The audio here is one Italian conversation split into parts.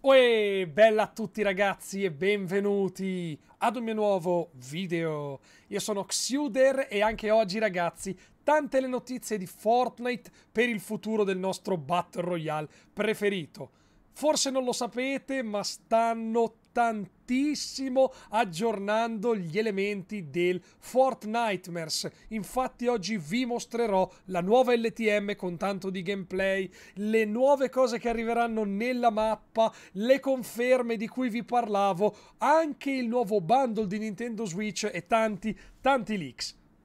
Uè, bella a tutti ragazzi e benvenuti ad un mio nuovo video. Io sono Xuder e anche oggi ragazzi tante le notizie di Fortnite per il futuro del nostro Battle Royale preferito. Forse non lo sapete, ma stanno tantissimo aggiornando gli elementi del Fortnightmares. Infatti oggi vi mostrerò la nuova LTM con tanto di gameplay, le nuove cose che arriveranno nella mappa, le conferme di cui vi parlavo, anche il nuovo bundle di Nintendo Switch e tanti, tanti leaks.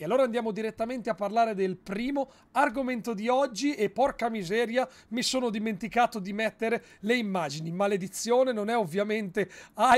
E allora andiamo direttamente a parlare del primo argomento di oggi e porca miseria mi sono dimenticato di mettere le immagini. Maledizione, non è ovviamente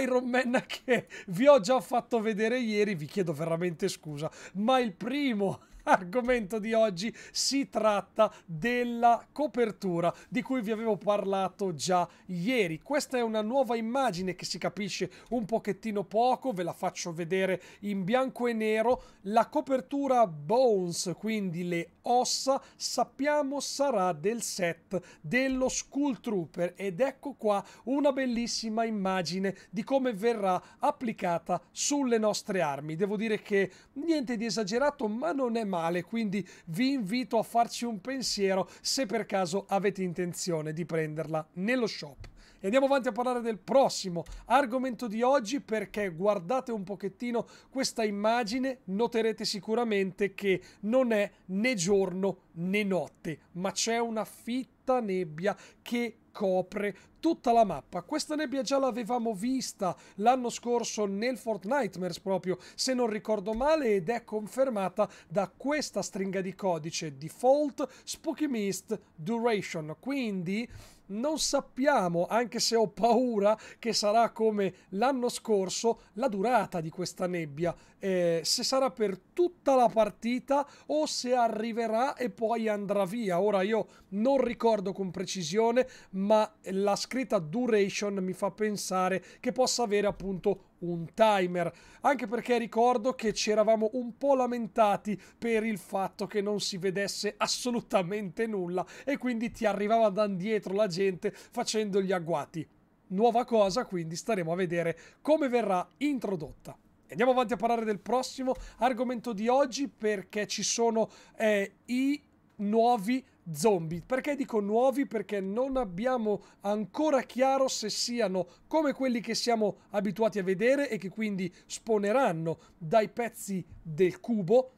Iron Man che vi ho già fatto vedere ieri, vi chiedo veramente scusa, ma il primo argomento di oggi si tratta della copertura di cui vi avevo parlato già ieri. Questa è una nuova immagine che si capisce un pochettino poco, ve la faccio vedere in bianco e nero. La copertura Bones, quindi le ossa, sappiamo sarà del set dello Skull Trooper ed ecco qua una bellissima immagine di come verrà applicata sulle nostre armi. Devo dire che niente di esagerato, ma non è male male, quindi vi invito a farci un pensiero se per caso avete intenzione di prenderla nello shop. E andiamo avanti a parlare del prossimo argomento di oggi perché guardate un pochettino questa immagine, noterete sicuramente che non è né giorno né notte, ma c'è una fitta nebbia che copre tutta la mappa. Questa nebbia già l'avevamo vista l'anno scorso nel Fortnite proprio, se non ricordo male, ed è confermata da questa stringa di codice default Spooky Mist Duration. Quindi non sappiamo, anche se ho paura che sarà come l'anno scorso, la durata di questa nebbia, eh, se sarà per tutta la partita o se arriverà e poi andrà via. Ora io non ricordo con precisione, ma la scritta duration mi fa pensare che possa avere appunto un timer, anche perché ricordo che ci eravamo un po' lamentati per il fatto che non si vedesse assolutamente nulla e quindi ti arrivava da dietro la gente facendo gli agguati. Nuova cosa, quindi staremo a vedere come verrà introdotta. Andiamo avanti a parlare del prossimo argomento di oggi perché ci sono eh, i nuovi zombie. Perché dico nuovi? Perché non abbiamo ancora chiaro se siano come quelli che siamo abituati a vedere e che quindi sponeranno dai pezzi del cubo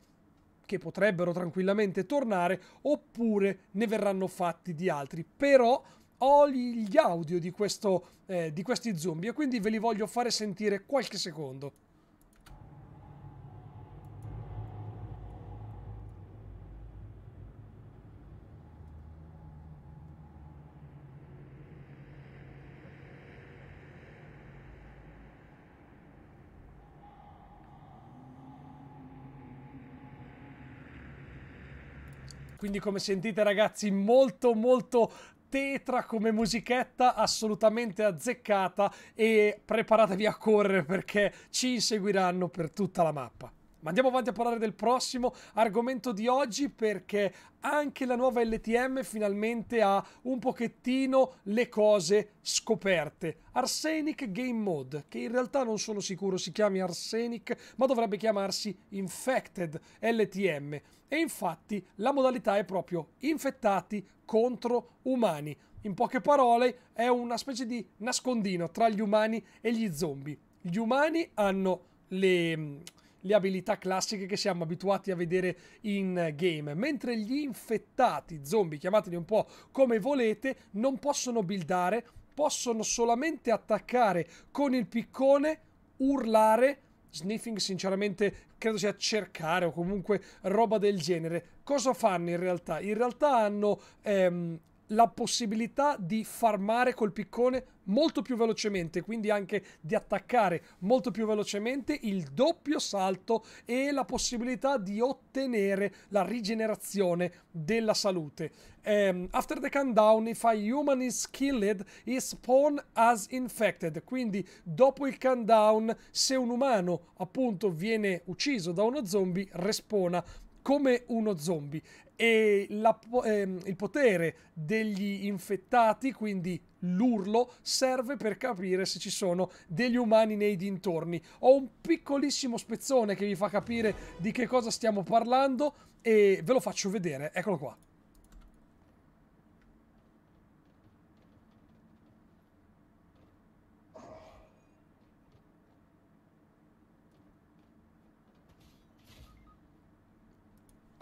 che potrebbero tranquillamente tornare oppure ne verranno fatti di altri. Però ho gli audio di, questo, eh, di questi zombie e quindi ve li voglio fare sentire qualche secondo. quindi come sentite ragazzi molto molto tetra come musichetta assolutamente azzeccata e preparatevi a correre perché ci inseguiranno per tutta la mappa. Ma andiamo avanti a parlare del prossimo argomento di oggi perché anche la nuova LTM finalmente ha un pochettino le cose scoperte. Arsenic Game Mode, che in realtà non sono sicuro si chiami Arsenic, ma dovrebbe chiamarsi Infected LTM. E infatti la modalità è proprio infettati contro umani. In poche parole è una specie di nascondino tra gli umani e gli zombie. Gli umani hanno le le abilità classiche che siamo abituati a vedere in eh, game, mentre gli infettati, zombie, chiamateli un po' come volete, non possono buildare, possono solamente attaccare con il piccone, urlare, sniffing sinceramente credo sia cercare o comunque roba del genere. Cosa fanno in realtà? In realtà hanno ehm, la possibilità di farmare col piccone molto più velocemente, quindi anche di attaccare molto più velocemente il doppio salto e la possibilità di ottenere la rigenerazione della salute. Um, after the countdown, if a human is killed, is spawn as infected. Quindi dopo il countdown, se un umano appunto viene ucciso da uno zombie, respona come uno zombie e la, ehm, il potere degli infettati, quindi l'urlo, serve per capire se ci sono degli umani nei dintorni. Ho un piccolissimo spezzone che vi fa capire di che cosa stiamo parlando e ve lo faccio vedere, eccolo qua.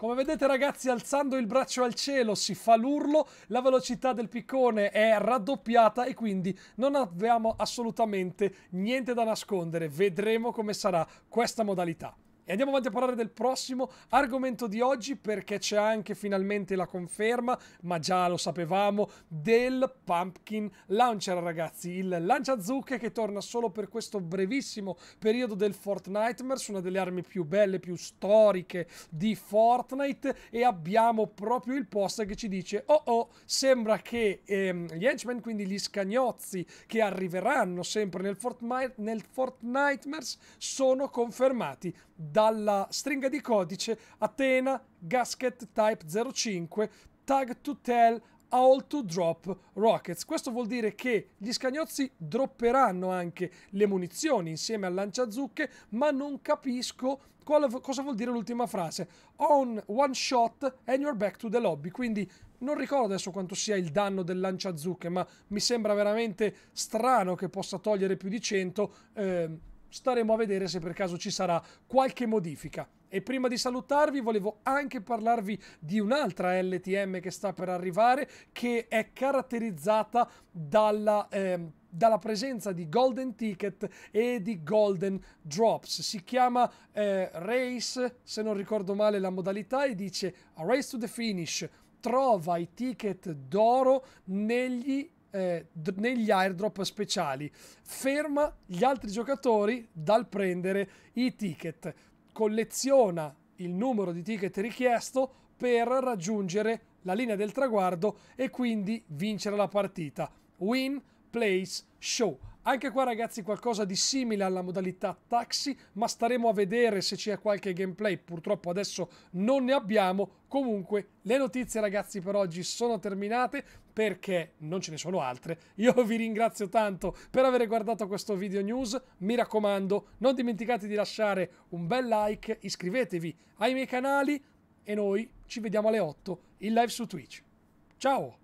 Come vedete ragazzi alzando il braccio al cielo si fa l'urlo, la velocità del piccone è raddoppiata e quindi non abbiamo assolutamente niente da nascondere. Vedremo come sarà questa modalità. E andiamo avanti a parlare del prossimo argomento di oggi perché c'è anche finalmente la conferma, ma già lo sapevamo, del Pumpkin Launcher ragazzi, il lancia lanciazucche che torna solo per questo brevissimo periodo del Fortnite, su una delle armi più belle, più storiche di Fortnite e abbiamo proprio il post che ci dice oh oh, sembra che ehm, gli henchmen, quindi gli scagnozzi che arriveranno sempre nel, Fortnite, nel Fortnite sono confermati da dalla stringa di codice Atena Gasket Type 05 Tag to Tell All to Drop Rockets. Questo vuol dire che gli scagnozzi dropperanno anche le munizioni insieme al lanciazucche, ma non capisco quale, cosa vuol dire l'ultima frase. On one shot and you're back to the lobby. Quindi non ricordo adesso quanto sia il danno del lanciazucche, ma mi sembra veramente strano che possa togliere più di 100. Ehm, staremo a vedere se per caso ci sarà qualche modifica. E prima di salutarvi volevo anche parlarvi di un'altra LTM che sta per arrivare che è caratterizzata dalla... Eh, dalla presenza di golden ticket e di golden drops. Si chiama eh, race, se non ricordo male la modalità, e dice race to the finish. Trova i ticket d'oro negli eh, negli airdrop speciali. Ferma gli altri giocatori dal prendere i ticket. Colleziona il numero di ticket richiesto per raggiungere la linea del traguardo e quindi vincere la partita. Win, place, Show. Anche qua ragazzi qualcosa di simile alla modalità taxi, ma staremo a vedere se c'è qualche gameplay, purtroppo adesso non ne abbiamo. Comunque le notizie ragazzi per oggi sono terminate perché non ce ne sono altre. Io vi ringrazio tanto per aver guardato questo video news, mi raccomando non dimenticate di lasciare un bel like, iscrivetevi ai miei canali e noi ci vediamo alle 8 in live su Twitch. Ciao!